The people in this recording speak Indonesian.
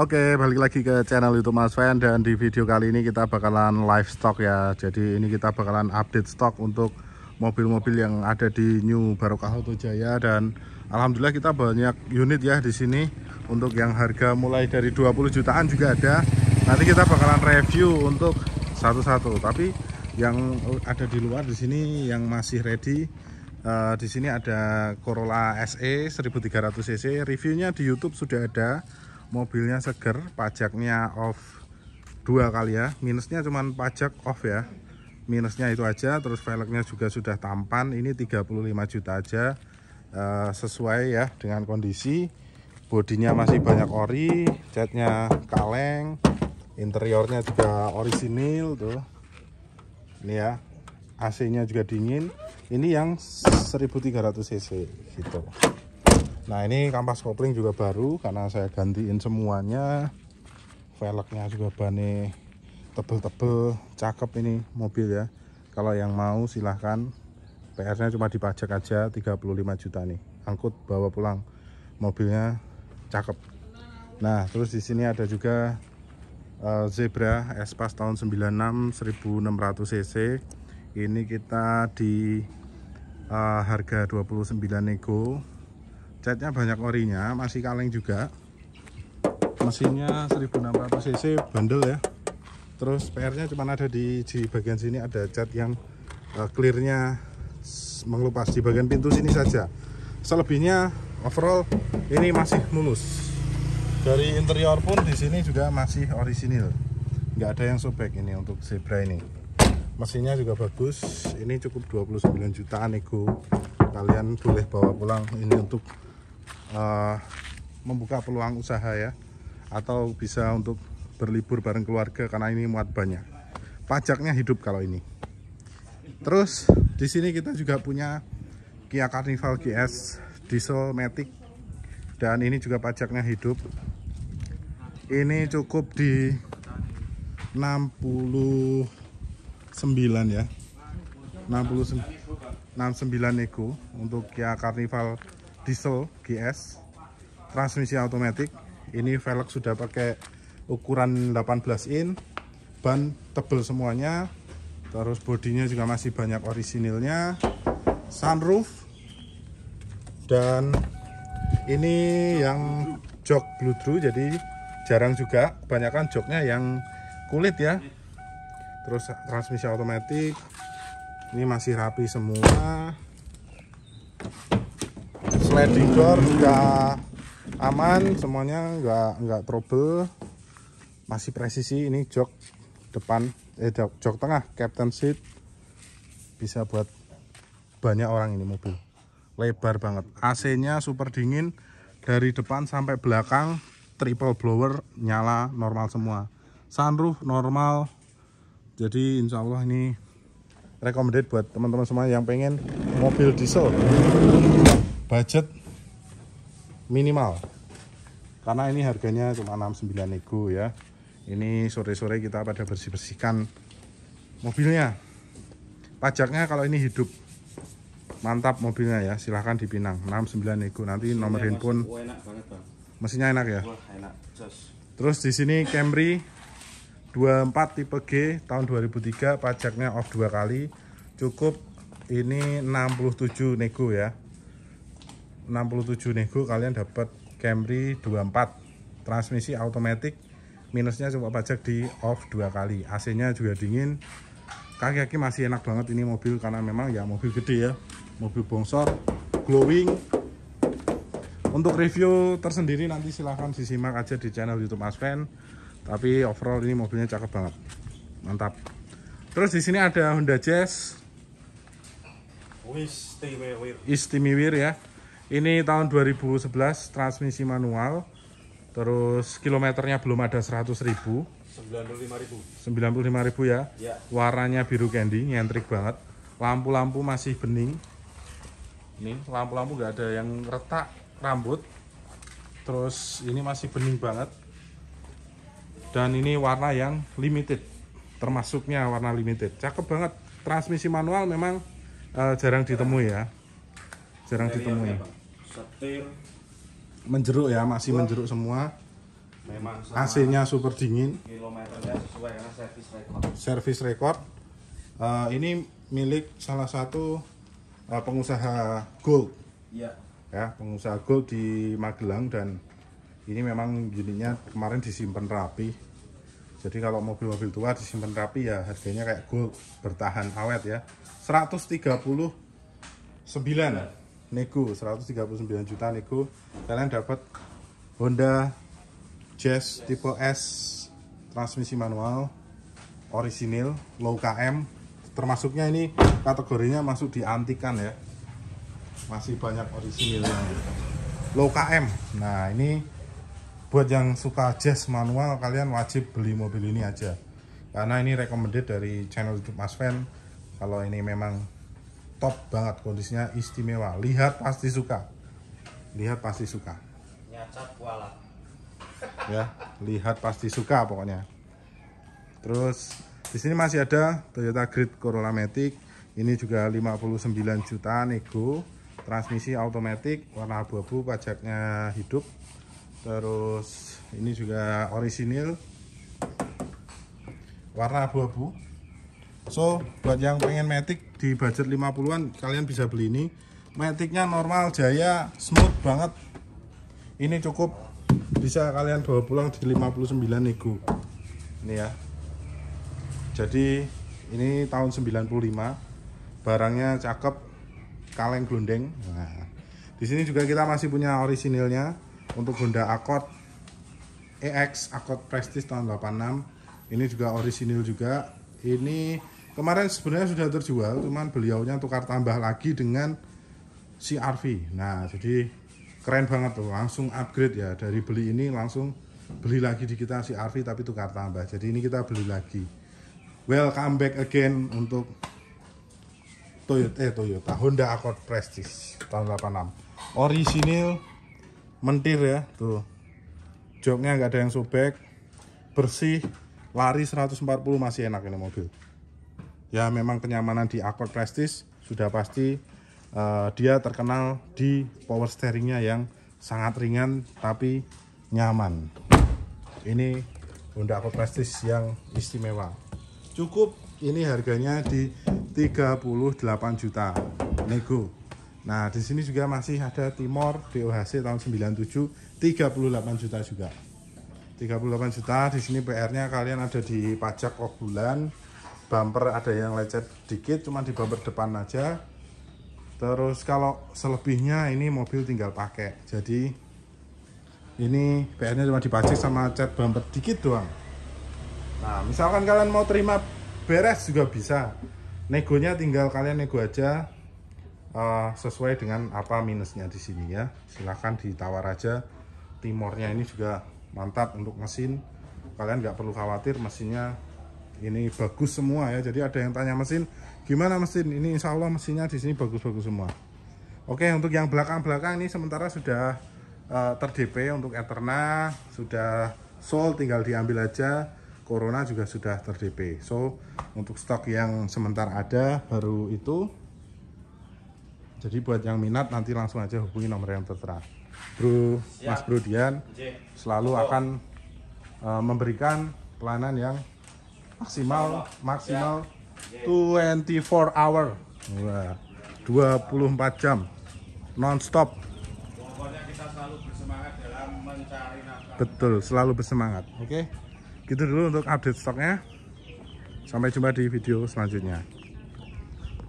Oke balik lagi ke channel youtube mas Fan dan di video kali ini kita bakalan live stock ya Jadi ini kita bakalan update stock untuk mobil-mobil yang ada di New Barokah Auto Jaya Dan Alhamdulillah kita banyak unit ya di sini Untuk yang harga mulai dari 20 jutaan juga ada Nanti kita bakalan review untuk satu-satu Tapi yang ada di luar di sini yang masih ready uh, Di sini ada Corolla e SE 1300cc Reviewnya di Youtube sudah ada mobilnya seger pajaknya off dua kali ya minusnya cuman pajak off ya minusnya itu aja terus velgnya juga sudah tampan ini 35 juta aja eh, sesuai ya dengan kondisi bodinya masih banyak ori catnya kaleng interiornya juga orisinil tuh ini ya AC nya juga dingin ini yang 1300 cc gitu nah ini kampas kopling juga baru karena saya gantiin semuanya velgnya juga bane tebel-tebel cakep ini mobil ya kalau yang mau silahkan PR nya cuma dipajak aja 35 juta nih angkut bawa pulang mobilnya cakep nah terus di sini ada juga uh, Zebra Espas tahun 96 1600 cc ini kita di uh, harga 29 nego catnya banyak orinya masih kaleng juga mesinnya 1600 cc bandel ya terus PR nya cuma ada di, di bagian sini ada cat yang uh, clear-nya mengelupas di bagian pintu sini saja selebihnya overall ini masih mulus dari interior pun di sini juga masih orisinil nggak ada yang sobek ini untuk zebra ini mesinnya juga bagus ini cukup 29 jutaan ego. kalian boleh bawa pulang ini untuk uh, membuka peluang usaha ya atau bisa untuk berlibur bareng keluarga karena ini muat banyak pajaknya hidup kalau ini terus di sini kita juga punya Kia Carnival GS diesel Matic dan ini juga pajaknya hidup ini cukup di 69 ya 69 69 nego untuk Kia Carnival diesel GS transmisi otomatis ini velg sudah pakai ukuran 18 in ban tebel semuanya terus bodinya juga masih banyak orisinilnya sunroof dan ini yang jok blue true jadi jarang juga Kebanyakan joknya yang kulit ya terus transmisi otomatis ini masih rapi semua sliding door juga aman semuanya nggak nggak trouble masih presisi ini jok depan eh jok, jok tengah captain seat bisa buat banyak orang ini mobil lebar banget AC nya super dingin dari depan sampai belakang triple blower nyala normal semua sunroof normal jadi insya Allah ini recommended buat teman-teman semua yang pengen mobil diesel budget minimal karena ini harganya cuma 69 nego ya ini sore-sore kita pada bersih-bersihkan mobilnya pajaknya kalau ini hidup mantap mobilnya ya silahkan dipinang 69 nego nanti nomor handphone mesinnya enak ya Wah, enak. terus di sini Camry 24 tipe G tahun 2003 pajaknya off dua kali cukup ini 67 nego ya 67 nego kalian dapat Camry 24 transmisi otomatis minusnya coba pajak di off dua kali AC nya juga dingin kaki-kaki masih enak banget ini mobil karena memang ya mobil gede ya mobil bongsor glowing untuk review tersendiri nanti silahkan disimak aja di channel youtube mas tapi overall ini mobilnya cakep banget mantap terus di sini ada Honda Jazz istimewir ya ini tahun 2011 transmisi manual. Terus kilometernya belum ada 100 ribu. 95 ribu. 95 ribu ya. ya. Warnanya biru candy, nyentrik banget. Lampu-lampu masih bening. Ini lampu-lampu nggak ada yang retak rambut. Terus ini masih bening banget. Dan ini warna yang limited. Termasuknya warna limited. Cakep banget. Transmisi manual memang uh, jarang ditemui ya. Jarang ditemui setir menjeruk ya masih menjeruk semua memang AC-nya super dingin kilometernya sesuai karena service record service record uh, ini milik salah satu uh, pengusaha gold ya. ya pengusaha gold di Magelang dan ini memang unitnya kemarin disimpan rapi jadi kalau mobil-mobil tua disimpan rapi ya harganya kayak gold bertahan awet ya 139 ya nego 139 juta nego kalian dapat Honda Jazz tipe S transmisi manual orisinil low KM termasuknya ini kategorinya masuk di antikan ya masih banyak orisinilnya low KM nah ini buat yang suka jazz manual kalian wajib beli mobil ini aja karena ini recommended dari channel youtube mas Fan kalau ini memang top banget kondisinya istimewa lihat pasti suka lihat pasti suka ya lihat pasti suka pokoknya terus di sini masih ada Toyota Grid Corolla Matic ini juga 59 juta nego transmisi automatic warna abu-abu pajaknya hidup terus ini juga orisinil warna abu-abu so buat yang pengen matic di budget 50an kalian bisa beli ini maticnya normal jaya smooth banget ini cukup bisa kalian bawa pulang di 59 nego ini ya jadi ini tahun 95 barangnya cakep kaleng glundeng nah, di sini juga kita masih punya orisinilnya untuk Honda Accord EX Accord Prestige tahun 86 ini juga orisinil juga ini kemarin sebenarnya sudah terjual cuman beliaunya tukar tambah lagi dengan si RV nah jadi keren banget tuh langsung upgrade ya dari beli ini langsung beli lagi di kita si RV tapi tukar tambah jadi ini kita beli lagi welcome back again untuk Toyota eh Toyota Honda Accord Prestige tahun 86 orisinil mentir ya tuh joknya nggak ada yang sobek bersih lari 140 masih enak ini mobil ya memang kenyamanan di Accord Prestige sudah pasti uh, dia terkenal di power steeringnya yang sangat ringan tapi nyaman ini Honda Accord Prestige yang istimewa cukup ini harganya di 38 juta nego nah di sini juga masih ada Timor DOHC tahun 97 38 juta juga 38 juta di sini PR-nya kalian ada di pajak kok bumper ada yang lecet dikit cuma di bumper depan aja terus kalau selebihnya ini mobil tinggal pakai jadi ini PR nya cuma dipacik sama cat bumper dikit doang nah misalkan kalian mau terima beres juga bisa negonya tinggal kalian nego aja uh, sesuai dengan apa minusnya di sini ya silahkan ditawar aja timornya ini juga mantap untuk mesin kalian nggak perlu khawatir mesinnya ini bagus semua ya jadi ada yang tanya mesin gimana mesin ini insya Allah mesinnya di sini bagus-bagus semua oke untuk yang belakang-belakang ini sementara sudah uh, eh, terdp untuk Eterna sudah sold tinggal diambil aja Corona juga sudah terdp so untuk stok yang sementara ada baru itu jadi buat yang minat nanti langsung aja hubungi nomor yang tertera bro Siap. mas ya. bro Dian selalu akan uh, memberikan pelayanan yang maksimal maksimal 24 ya. hour Wah, 24 jam non-stop betul selalu bersemangat oke okay? gitu dulu untuk update stoknya sampai jumpa di video selanjutnya